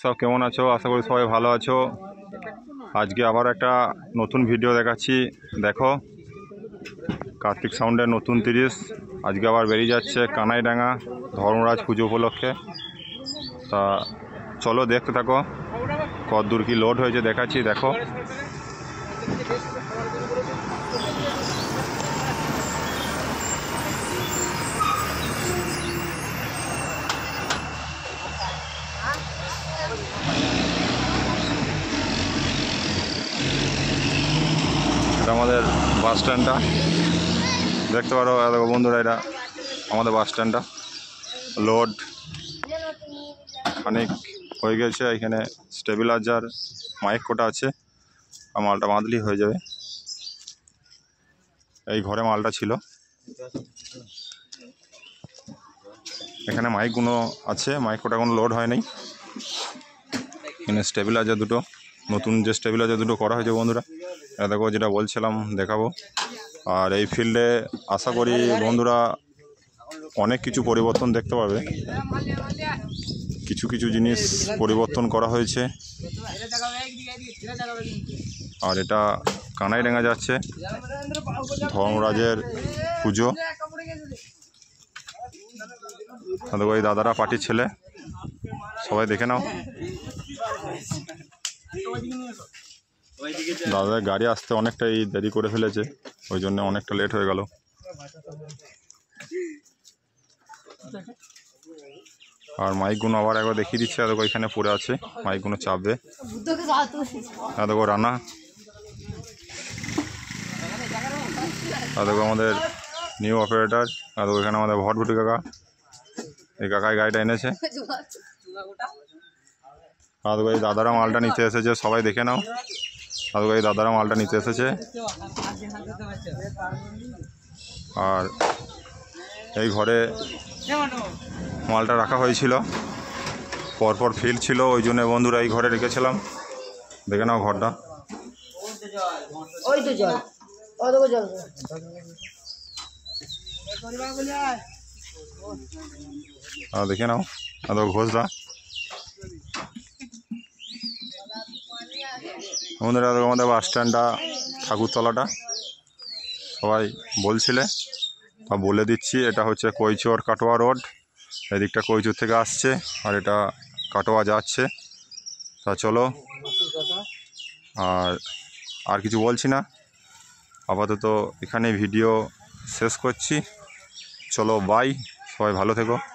সব কেমন আছো আশা করি সবাই ভালো আছো আজকে আবার একটা নতুন ভিডিও দেখাচ্ছি দেখো কার্তিক সাউন্ডের নতুন তিরিশ আজকে আবার বেরিয়ে যাচ্ছে কানাইডাঙ্গা ধর্মরাজ পুজো উপলক্ষে তা চলো দেখতে থাকো কত দূর কি লোড হয়েছে দেখাচ্ছি দেখো আমাদের বাস স্ট্যান্ডটা দেখতে পারো দেখো বন্ধুরা এটা আমাদের বাস স্ট্যান্ডটা লোড অনেক হয়ে গেছে এখানে স্টেবিলাইজার মাইক কোটা আছে আর মালটা বাঁধলি হয়ে যাবে এই ঘরে মালটা ছিল এখানে মাইকগুলো আছে মাইক কোটা কোনো লোড হয় নাই এখানে স্টেবিলাইজার দুটো নতুন যে স্টেবিলাইজার দুটো করা হয়েছে বন্ধুরা দেখো যেটা বলছিলাম দেখাবো আর এই ফিল্ডে আশা করি বন্ধুরা অনেক কিছু পরিবর্তন দেখতে পাবে কিছু কিছু জিনিস পরিবর্তন করা হয়েছে আর এটা কানাই ডেঙ্গা যাচ্ছে ধর্মরাজের পুজো দেখো এই দাদারা পার্টির ছেলে সবাই দেখে নাও দাদা গাড়ি আসতে অনেকটাই দেরি করে ফেলেছে ওই জন্য অনেকটা লেট হয়ে গেল আর মাইকগুলো আবার একবার দেখিয়ে দিচ্ছে দেখো এখানে পড়ে আছে মাইকগুনো চাপবে দেখো রানা দেখো আমাদের নিউ অপারেটার দেখো এখানে আমাদের ভটভুটি কাকা এই কাকায় গাড়িটা এনেছে আর দেখো এই দাদারা মালটা নিতে এসেছে সবাই দেখে নাও সাধুকারী দাদারা মালটা নিতে এসেছে আর এই ঘরে মালটা রাখা হয়েছিল পরপর ফিল ছিল ওই জন্য বন্ধুরা এই ঘরে রেখেছিলাম দেখে নাও ঘরটা দেখে নাও ঘোষরা আমাদের আমাদের বাস স্ট্যান্ডটা ঠাকুরতলাটা সবাই বলছিলে তা বলে দিচ্ছি এটা হচ্ছে কৈচর কাটোয়া রোড এদিকটা কৈচুর থেকে আসছে আর এটা কাটোয়া যাচ্ছে তা চলো আর আর কিছু বলছি না আপাতত এখানে ভিডিও শেষ করছি চলো বাই সবাই ভালো থেকো